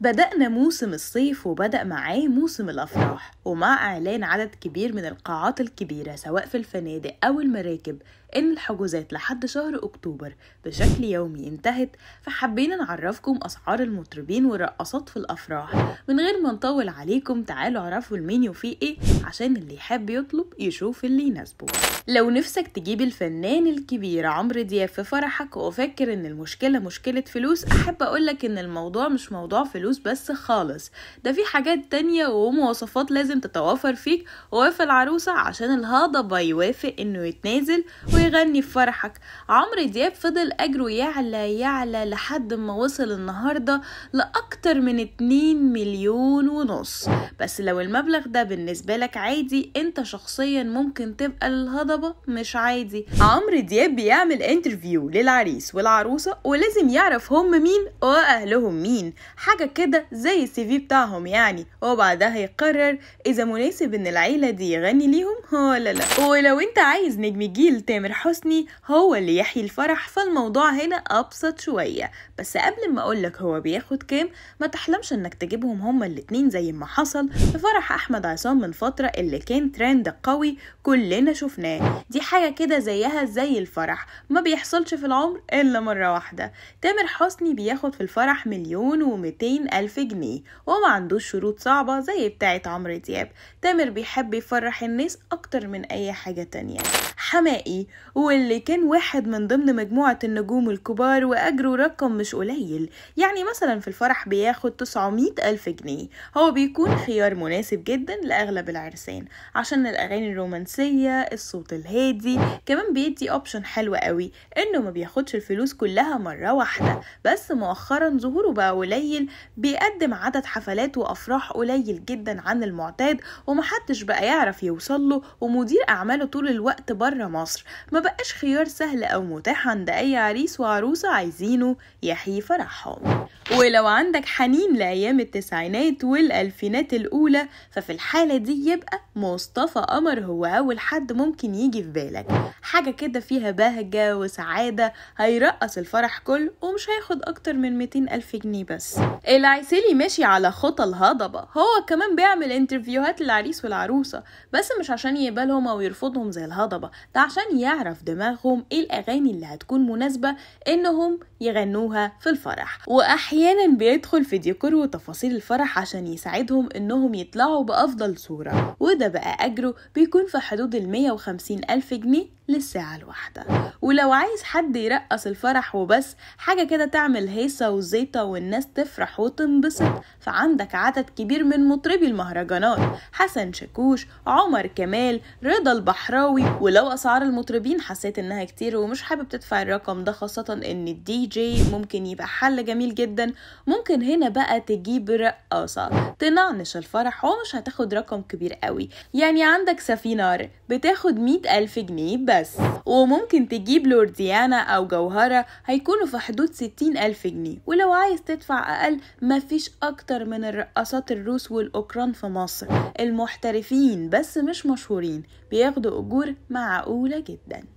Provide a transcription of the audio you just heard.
بدأنا موسم الصيف وبدأ معاه موسم الأفراح ومع إعلان عدد كبير من القاعات الكبيرة سواء في الفنادق أو المراكب إن الحجوزات لحد شهر أكتوبر بشكل يومي انتهت فحبينا نعرفكم أسعار المطربين والرقصات في الأفراح من غير ما نطول عليكم تعالوا اعرفوا المنيو فيه إيه عشان اللي يحب يطلب يشوف اللي يناسبه لو نفسك تجيب الفنان الكبير عمرو دياب في فرحك وفكر إن المشكلة مشكلة فلوس أحب أقولك إن الموضوع مش موضوع فلوس فلوس بس خالص ده في حاجات تانية ومواصفات لازم تتوافر فيك وفي العروسة عشان الهضبة يوافق انه يتنازل ويغني في فرحك عمرو دياب فضل اجره يعلى يعلى لحد ما وصل النهاردة لأكتر من 2 مليون ونص بس لو المبلغ ده بالنسبة لك عادي انت شخصيا ممكن تبقى الهضبة مش عادي عمرو دياب بيعمل انترفيو للعريس والعروسة ولازم يعرف هم مين واهلهم مين حاجة كده زي السي في بتاعهم يعني وبعدها يقرر اذا مناسب ان العيلة دي يغني ليهم ولا لا ولو انت عايز نجم جيل تامر حسني هو اللي يحيي الفرح فالموضوع هنا ابسط شوية بس قبل ما اقولك هو بياخد كام ما تحلمش انك تجيبهم هما الاتنين زي زي ما حصل في فرح احمد عصام من فتره اللي كان ترند قوي كلنا شفناه دي حاجه كده زيها زي الفرح ما بيحصلش في العمر الا مره واحده تامر حسني بياخد في الفرح مليون و الف جنيه وما عندوش شروط صعبه زي بتاعه عمرو دياب تامر بيحب يفرح الناس اكتر من اي حاجه تانية حمائي واللي كان واحد من ضمن مجموعه النجوم الكبار واجره رقم مش قليل يعني مثلا في الفرح بياخد 900 الف جنيه هو وبيكون خيار مناسب جدا لأغلب العرسان عشان الأغاني الرومانسية الصوت الهادي كمان بيدي أوبشن حلو قوي إنه ما بياخدش الفلوس كلها مرة واحدة بس مؤخرا ظهوره بقى قليل بيقدم عدد حفلات وأفراح قليل جدا عن المعتاد ومحدش بقى يعرف يوصله ومدير أعماله طول الوقت بره مصر ما بقاش خيار سهل أو متاح عند أي عريس وعروسة عايزينه يحيي فرحهم ولو عندك حنين لأيام التسعينات والألفينات الألفينات الأولى ففي الحالة دي يبقى مصطفى قمر هو أول حد ممكن يجي في بالك حاجة كده فيها بهجة وسعادة هيرقص الفرح كله ومش هياخد أكتر من 200 ألف جنيه بس العسيلي ماشي على خطى الهضبة هو كمان بيعمل انترفيوهات للعريس والعروسة بس مش عشان يقبلهم أو يرفضهم زي الهضبة ده عشان يعرف دماغهم إيه الأغاني اللي هتكون مناسبة إنهم يغنوها في الفرح وأحيانا بيدخل في ديكور وتفاصيل الفرح عشان يساعد بيساعدهم انهم يطلعوا بافضل صورة وده بقى اجره بيكون في حدود ال 150 الف جنيه للساعة الواحدة ولو عايز حد يرقص الفرح وبس حاجة كده تعمل هيصة وزيطة والناس تفرح وتنبسط فعندك عدد كبير من مطربي المهرجانات حسن شاكوش عمر كمال رضا البحراوي ولو أسعار المطربين حسيت إنها كتير ومش حابب تدفع الرقم ده خاصة إن الدي جي ممكن يبقى حل جميل جدا ممكن هنا بقى تجيب رقاصة تنعنش الفرح ومش هتاخد رقم كبير قوي يعني عندك سفينار بتاخد مئة ألف جنيه بس وممكن تجيب ديانا أو جوهرة هيكونوا في حدود ستين ألف جنيه ولو عايز تدفع أقل مفيش أكتر من الرقصات الروس والأوكران في مصر المحترفين بس مش مشهورين بياخدوا أجور معقولة جداً